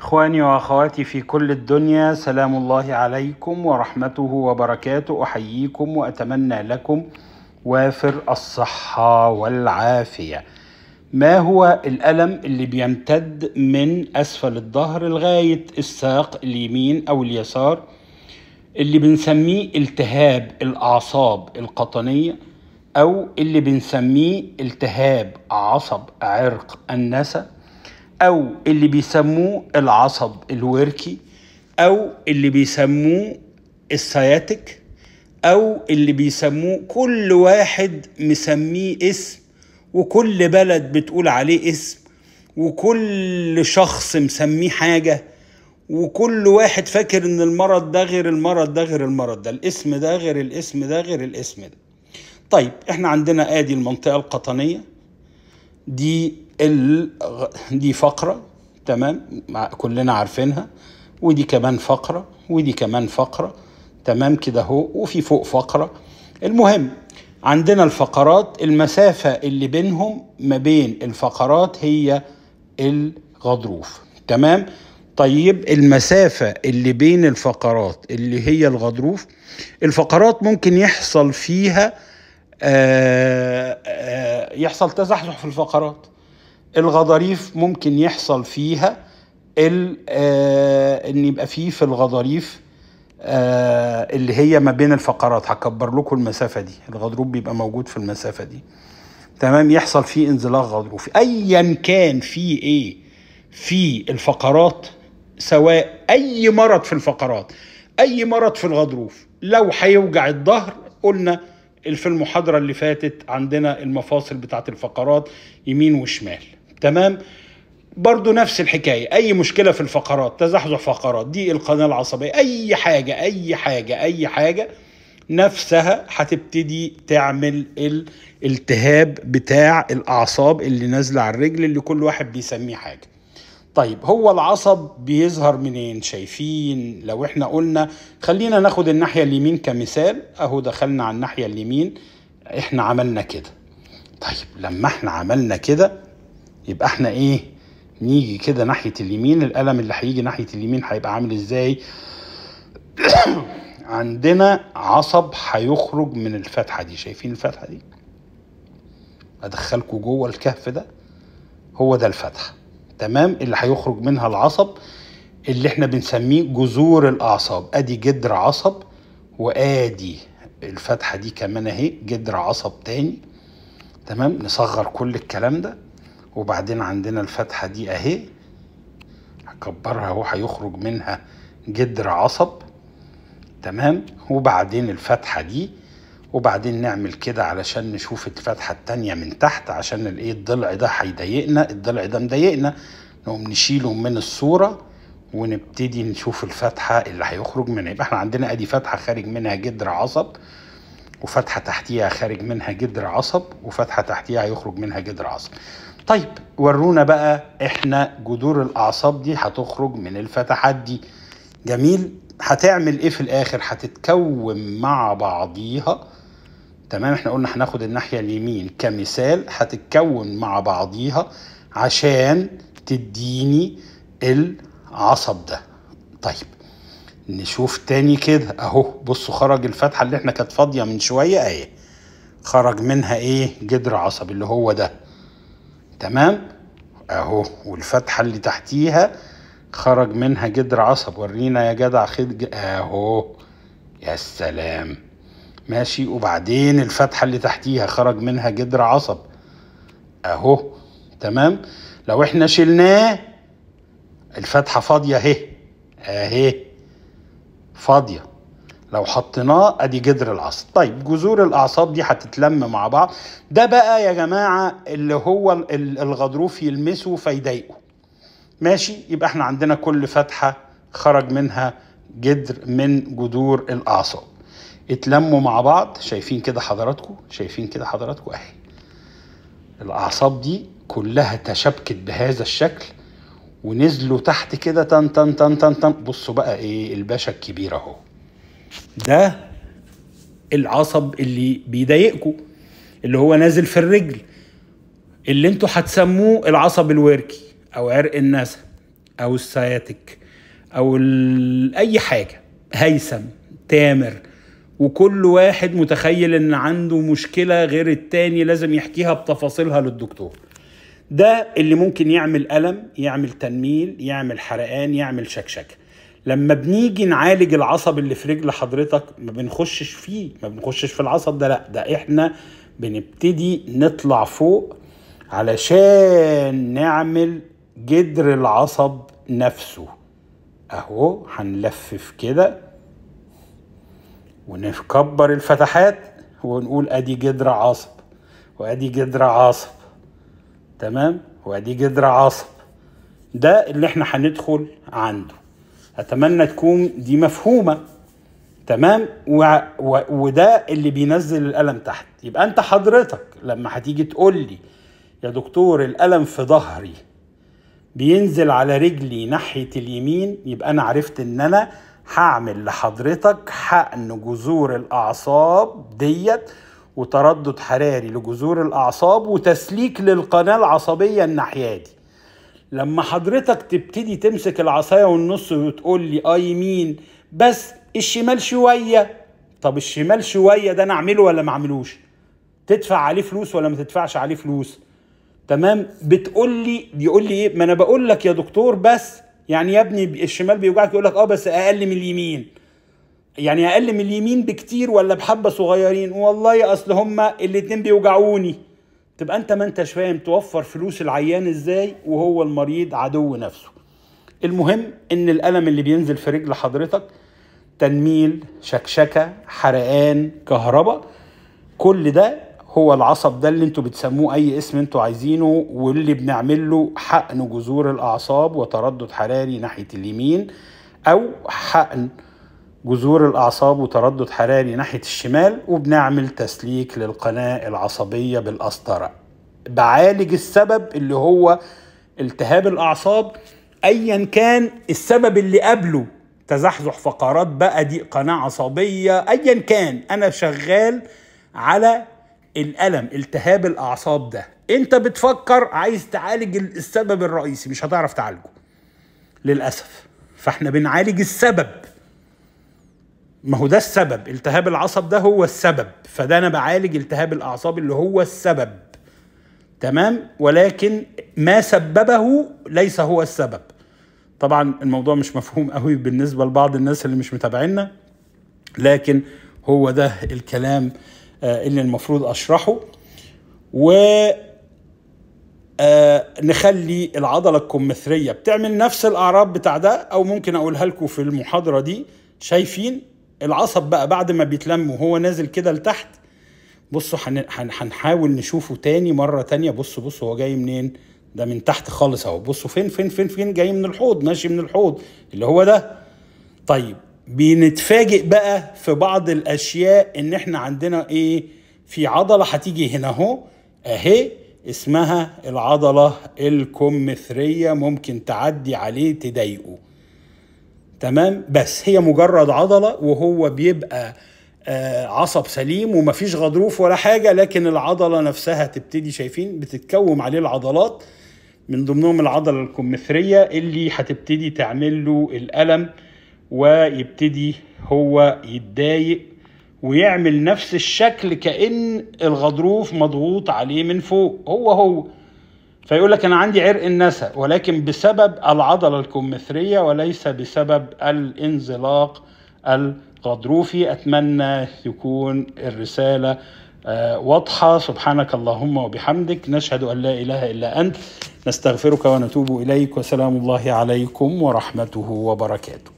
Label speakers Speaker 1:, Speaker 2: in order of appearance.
Speaker 1: اخواني واخواتي في كل الدنيا سلام الله عليكم ورحمته وبركاته احييكم واتمنى لكم وافر الصحه والعافيه ما هو الالم اللي بيمتد من اسفل الظهر لغايه الساق اليمين او اليسار اللي بنسميه التهاب الاعصاب القطنيه او اللي بنسميه التهاب عصب عرق النسا او اللي بيسموه العصب الوركي او اللي بيسموه السياتيك او اللي بيسموه كل واحد مسميه اسم وكل بلد بتقول عليه اسم وكل شخص مسميه حاجه وكل واحد فاكر ان المرض ده غير المرض ده غير المرض ده الاسم ده غير الاسم ده غير الاسم ده طيب احنا عندنا ادي المنطقه القطنيه دي ال دي فقرة تمام كلنا عارفينها ودي كمان فقرة ودي كمان فقرة تمام كده اهو وفي فوق فقرة المهم عندنا الفقرات المسافة اللي بينهم ما بين الفقرات هي الغضروف تمام طيب المسافة اللي بين الفقرات اللي هي الغضروف الفقرات ممكن يحصل فيها آه، آه، يحصل تزحزح في الفقرات الغضاريف ممكن يحصل فيها آه، ان يبقى فيه في الغضاريف اللي هي ما بين الفقرات هكبر لكم المسافه دي الغضروف بيبقى موجود في المسافه دي تمام يحصل فيه انزلاق غضروفي ايا كان في ايه في الفقرات سواء اي مرض في الفقرات اي مرض في الغضروف لو هيوجع الظهر قلنا في المحاضرة اللي فاتت عندنا المفاصل بتاعت الفقرات يمين وشمال تمام برضو نفس الحكاية أي مشكلة في الفقرات تزحزح فقرات دي القناة العصبية أي حاجة أي حاجة أي حاجة نفسها هتبتدي تعمل الالتهاب بتاع الأعصاب اللي نازلة على الرجل اللي كل واحد بيسميه حاجة طيب هو العصب بيظهر منين شايفين لو احنا قلنا خلينا ناخد الناحية اليمين كمثال اهو دخلنا على الناحية اليمين احنا عملنا كده طيب لما احنا عملنا كده يبقى احنا ايه نيجي كده ناحية اليمين القلم اللي هيجي ناحية اليمين هيبقى عامل ازاي عندنا عصب هيخرج من الفتحة دي شايفين الفتحة دي ادخلكوا جوه الكهف ده هو ده الفتحة تمام اللي هيخرج منها العصب اللي احنا بنسميه جذور الاعصاب ادي جدر عصب وادي الفتحه دي كمان اهي جدر عصب تاني تمام نصغر كل الكلام ده وبعدين عندنا الفتحه دي اهي هكبرها اهو هيخرج منها جدر عصب تمام وبعدين الفتحه دي وبعدين نعمل كده علشان نشوف الفتحة التانية من تحت عشان الايه الضلع ده هيضايقنا الضلع ده مضايقنا نقوم نشيله من الصورة ونبتدي نشوف الفتحة اللي هيخرج منها يبقى احنا عندنا ادي فتحة خارج منها جدر عصب وفتحة تحتيها خارج منها جدر عصب وفتحة تحتيها هيخرج منها جدر عصب طيب ورونا بقى احنا جذور الاعصاب دي هتخرج من الفتحات دي جميل هتعمل ايه في الاخر هتتكون مع بعضيها تمام احنا قلنا هناخد الناحية اليمين كمثال هتتكون مع بعضيها عشان تديني العصب ده طيب نشوف تاني كده اهو بصوا خرج الفتحة اللي احنا كانت فاضية من شوية اهي خرج منها ايه جدر عصب اللي هو ده تمام اهو والفتحة اللي تحتيها خرج منها جدر عصب ورينا يا جدع خد اهو يا سلام ماشي وبعدين الفتحة اللي تحتيها خرج منها جدر عصب اهو تمام لو احنا شلناه الفتحة فاضية اهي اهي فاضية لو حطيناه ادي جدر العصب طيب جذور الاعصاب دي هتتلم مع بعض ده بقى يا جماعة اللي هو الغضروف يلمسه فيضايقه ماشي يبقى احنا عندنا كل فتحة خرج منها جدر من جذور الاعصاب اتلموا مع بعض شايفين كده حضراتكم شايفين كده حضراتكم اهي الاعصاب دي كلها تشابكت بهذا الشكل ونزلوا تحت كده تن تن تن تن تن بصوا بقى ايه الباشا الكبير اهو ده العصب اللي بيضايقكم اللي هو نازل في الرجل اللي انتوا هتسموه العصب الوركي او عرق الناس او السياتيك او اي حاجه هيثم تامر وكل واحد متخيل ان عنده مشكله غير التاني لازم يحكيها بتفاصيلها للدكتور ده اللي ممكن يعمل الم يعمل تنميل يعمل حرقان يعمل شكشكه لما بنيجي نعالج العصب اللي في رجل حضرتك ما بنخشش فيه ما بنخشش في العصب ده لا ده احنا بنبتدي نطلع فوق علشان نعمل جدر العصب نفسه اهو هنلفف كده ونكبر الفتحات ونقول ادي جدر عصب وادي جدر عصب تمام وادي جدر عصب ده اللي احنا هندخل عنده اتمنى تكون دي مفهومه تمام و... و... وده اللي بينزل القلم تحت يبقى انت حضرتك لما هتيجي تقول لي يا دكتور القلم في ظهري بينزل على رجلي ناحيه اليمين يبقى انا عرفت ان انا هعمل لحضرتك حقن جذور الاعصاب ديت وتردد حراري لجذور الاعصاب وتسليك للقناه العصبيه الناحيه دي لما حضرتك تبتدي تمسك العصايه والنص وتقول لي اه يمين بس الشمال شويه طب الشمال شويه ده انا اعمله ولا ما اعملوش تدفع عليه فلوس ولا ما تدفعش عليه فلوس تمام بتقول لي بيقول لي ايه ما انا بقول لك يا دكتور بس يعني يا ابني الشمال بيوجعك يقول لك اه بس اقل من اليمين يعني اقل من اليمين بكتير ولا بحبه صغيرين والله اصل هما الاتنين بيوجعوني تبقى انت ما انتش فاهم توفر فلوس العيان ازاي وهو المريض عدو نفسه المهم ان الالم اللي بينزل في رجل حضرتك تنميل شكشكه حرقان كهرباء كل ده هو العصب ده اللي انتوا بتسموه اي اسم انتوا عايزينه واللي بنعمل له حقن جذور الاعصاب وتردد حراري ناحيه اليمين او حقن جذور الاعصاب وتردد حراري ناحيه الشمال وبنعمل تسليك للقناه العصبيه بالقسطره بعالج السبب اللي هو التهاب الاعصاب ايا كان السبب اللي قبله تزحزح فقرات بقى دي قناه عصبيه ايا كان انا شغال على الالم التهاب الاعصاب ده انت بتفكر عايز تعالج السبب الرئيسي مش هتعرف تعالجه للاسف فاحنا بنعالج السبب ما هو ده السبب التهاب العصب ده هو السبب فده انا بعالج التهاب الاعصاب اللي هو السبب تمام ولكن ما سببه ليس هو السبب طبعا الموضوع مش مفهوم قوي بالنسبه لبعض الناس اللي مش متابعينا لكن هو ده الكلام آه، اللي المفروض اشرحه و آه، نخلي العضلة الكمثرية بتعمل نفس الأعراض بتاع ده أو ممكن أقولها لكم في المحاضرة دي شايفين العصب بقى بعد ما بيتلم وهو نازل كده لتحت بصوا هنحاول نشوفه تاني مرة تانية بصوا بصوا هو جاي منين ده من تحت خالص اهو بصوا فين فين فين فين جاي من الحوض ماشي من الحوض اللي هو ده طيب بنتفاجئ بقى في بعض الاشياء ان احنا عندنا ايه في عضله هتيجي هنا اهو اهي اسمها العضله الكمثريه ممكن تعدي عليه تضايقه تمام بس هي مجرد عضله وهو بيبقى آه عصب سليم ومفيش غضروف ولا حاجه لكن العضله نفسها تبتدي شايفين بتتكوم عليه العضلات من ضمنهم العضله الكمثريه اللي هتبتدي تعمل له الالم ويبتدي هو يتضايق ويعمل نفس الشكل كأن الغضروف مضغوط عليه من فوق هو هو فيقول لك أنا عندي عرق النسا ولكن بسبب العضلة الكمثرية وليس بسبب الانزلاق الغضروفي أتمنى يكون الرسالة آه، واضحة سبحانك اللهم وبحمدك نشهد أن لا إله إلا أنت نستغفرك ونتوب إليك وسلام الله عليكم ورحمته وبركاته